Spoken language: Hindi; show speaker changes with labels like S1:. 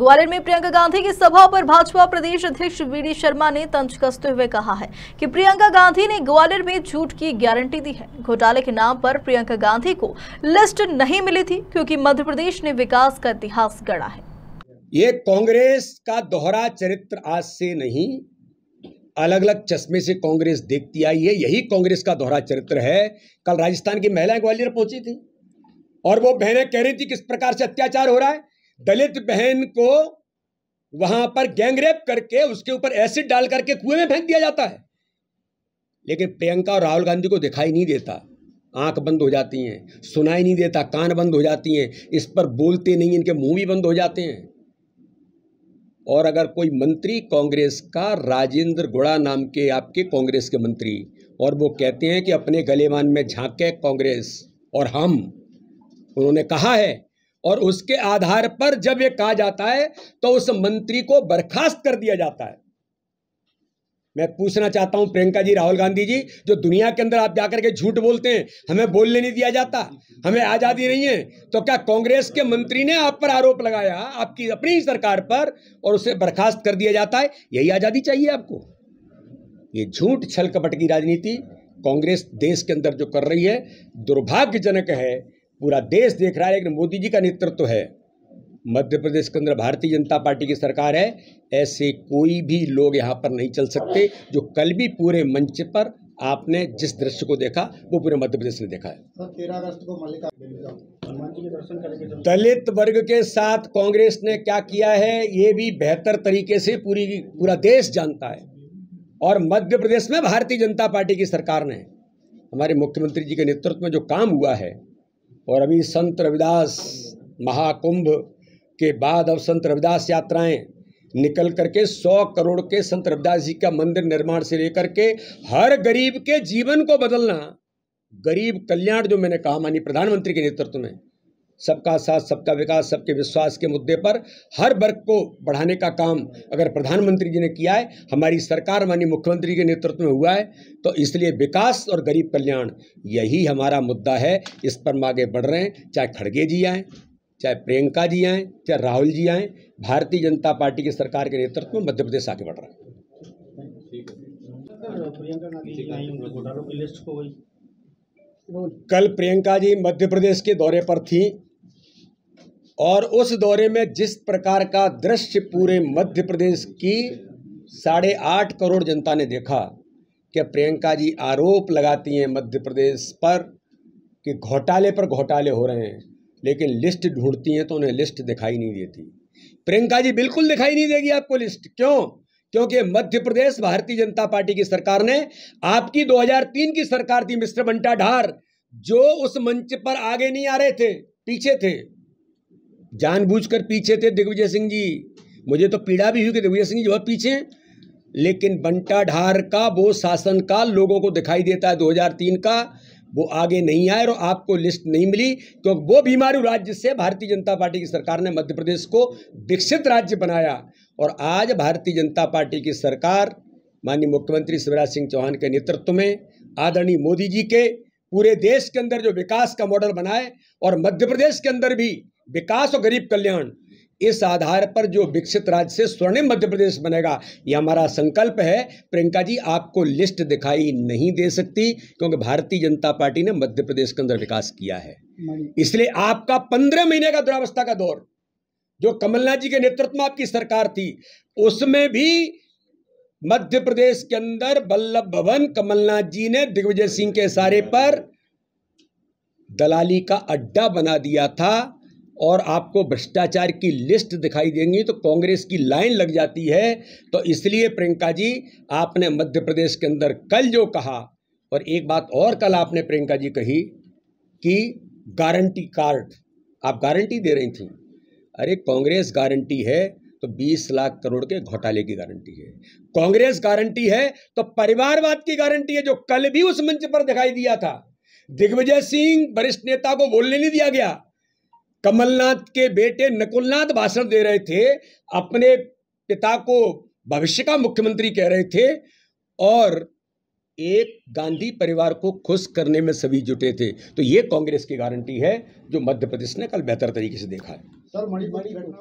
S1: ग्वालियर में प्रियंका गांधी की सभा पर भाजपा प्रदेश अध्यक्ष वीडी शर्मा ने तंज कसते हुए कहा है कि प्रियंका गांधी ने ग्वालियर में झूठ की गारंटी दी है घोटाले के नाम पर प्रियंका गांधी को लिस्ट नहीं मिली थी क्योंकि मध्य प्रदेश ने विकास का इतिहास गढ़ा है ये कांग्रेस का दोहरा चरित्र आज से नहीं अलग अलग चश्मे से कांग्रेस देखती आई है यही कांग्रेस का दोहरा चरित्र है कल राजस्थान की महिलाएं ग्वालियर पहुंची थी और वो बहने कह रही थी किस प्रकार से अत्याचार हो रहा है दलित बहन को वहां पर गैंगरेप करके उसके ऊपर एसिड डाल करके कुएं में फेंक दिया जाता है लेकिन प्रियंका और राहुल गांधी को दिखाई नहीं देता आंख बंद हो जाती हैं सुनाई नहीं देता कान बंद हो जाती हैं इस पर बोलते नहीं इनके मुंह भी बंद हो जाते हैं और अगर कोई मंत्री कांग्रेस का राजेंद्र गुड़ा नाम के आपके कांग्रेस के मंत्री और वो कहते हैं कि अपने गलेमान में झांके कांग्रेस और हम उन्होंने कहा है और उसके आधार पर जब यह कहा जाता है तो उस मंत्री को बर्खास्त कर दिया जाता है मैं पूछना चाहता हूं प्रियंका जी राहुल गांधी जी जो दुनिया के अंदर आप जाकर के झूठ बोलते हैं हमें बोलने नहीं दिया जाता हमें आज़ादी नहीं है तो क्या कांग्रेस के मंत्री ने आप पर आरोप लगाया आपकी अपनी सरकार पर और उसे बर्खास्त कर दिया जाता है यही आज़ादी चाहिए आपको ये झूठ छल कपट की राजनीति कांग्रेस देश के अंदर जो कर रही है दुर्भाग्यजनक है पूरा देश देख रहा है लेकिन मोदी जी का नेतृत्व तो है मध्य प्रदेश के अंदर भारतीय जनता पार्टी की सरकार है ऐसे कोई भी लोग यहाँ पर नहीं चल सकते जो कल भी पूरे मंच पर आपने जिस दृश्य को देखा वो पूरे मध्य प्रदेश ने देखा है तेरह अगस्त को दलित वर्ग के साथ कांग्रेस ने क्या किया है ये भी बेहतर तरीके से पूरी पूरा देश जानता है और मध्य प्रदेश में भारतीय जनता पार्टी की सरकार ने हमारे मुख्यमंत्री जी के नेतृत्व में जो काम हुआ है और अभी संत रविदास महाकुंभ के बाद अब संत रविदास यात्राएं निकल करके सौ करोड़ के संत रविदास जी का मंदिर निर्माण से लेकर के हर गरीब के जीवन को बदलना गरीब कल्याण जो मैंने कहा मानी प्रधानमंत्री के नेतृत्व में सबका साथ सबका विकास सबके विश्वास के मुद्दे पर हर वर्ग को बढ़ाने का काम अगर प्रधानमंत्री जी ने किया है हमारी सरकार माननीय मुख्यमंत्री के नेतृत्व में हुआ है तो इसलिए विकास और गरीब कल्याण यही हमारा मुद्दा है इस पर हम आगे बढ़ रहे हैं चाहे खड़गे जी आएँ चाहे प्रियंका जी आएँ चाहे राहुल जी आएँ भारतीय जनता पार्टी की सरकार के नेतृत्व में मध्य प्रदेश आगे बढ़ रहा है कल प्रियंका जी मध्य प्रदेश के दौरे पर थी और उस दौरे में जिस प्रकार का दृश्य पूरे मध्य प्रदेश की साढ़े आठ करोड़ जनता ने देखा कि प्रियंका जी आरोप लगाती हैं मध्य प्रदेश पर कि घोटाले पर घोटाले हो रहे हैं लेकिन लिस्ट ढूंढती हैं तो उन्हें लिस्ट दिखाई नहीं देती प्रियंका जी बिल्कुल दिखाई नहीं देगी आपको लिस्ट क्यों क्योंकि मध्य प्रदेश भारतीय जनता पार्टी की सरकार ने आपकी 2003 की सरकार थी मिस्टर बंटा ढार जो उस मंच पर आगे नहीं आ रहे थे पीछे थे जानबूझकर पीछे थे दिग्विजय सिंह जी मुझे तो पीड़ा भी हुई कि दिग्विजय सिंह जी बहुत पीछे हैं लेकिन बंटा ढार का वो शासन का लोगों को दिखाई देता है 2003 का वो आगे नहीं आए और आपको लिस्ट नहीं मिली क्योंकि तो वो बीमारू राज्य से भारतीय जनता पार्टी की सरकार ने मध्य प्रदेश को विकसित राज्य बनाया और आज भारतीय जनता पार्टी की सरकार माननीय मुख्यमंत्री शिवराज सिंह चौहान के नेतृत्व में आदरणीय मोदी जी के पूरे देश के अंदर जो विकास का मॉडल बनाए और मध्य प्रदेश के अंदर भी विकास और गरीब कल्याण इस आधार पर जो विकसित राज्य से स्वर्णिम मध्य प्रदेश बनेगा यह हमारा संकल्प है प्रियंका जी आपको लिस्ट दिखाई नहीं दे सकती क्योंकि भारतीय जनता पार्टी ने मध्य प्रदेश के अंदर विकास किया है इसलिए आपका पंद्रह महीने का दुरावस्था का दौर जो कमलनाथ जी के नेतृत्व में आपकी सरकार थी उसमें भी मध्य प्रदेश के अंदर बल्लभ भवन कमलनाथ जी ने दिग्विजय सिंह के इशारे पर दलाली का अड्डा बना दिया था और आपको भ्रष्टाचार की लिस्ट दिखाई देंगी तो कांग्रेस की लाइन लग जाती है तो इसलिए प्रियंका जी आपने मध्य प्रदेश के अंदर कल जो कहा और एक बात और कल आपने प्रियंका जी कही कि गारंटी कार्ड आप गारंटी दे रही थी अरे कांग्रेस गारंटी है तो 20 लाख करोड़ के घोटाले की गारंटी है कांग्रेस गारंटी है तो परिवारवाद की गारंटी है जो कल भी उस मंच पर दिखाई दिया था दिग्विजय सिंह वरिष्ठ नेता को बोलने नहीं दिया गया कमलनाथ के बेटे नकुलनाथ भाषण दे रहे थे अपने पिता को भविष्य का मुख्यमंत्री कह रहे थे और एक गांधी परिवार को खुश करने में सभी जुटे थे तो ये कांग्रेस की गारंटी है जो मध्य प्रदेश ने कल बेहतर तरीके से देखा है सर मणिपुर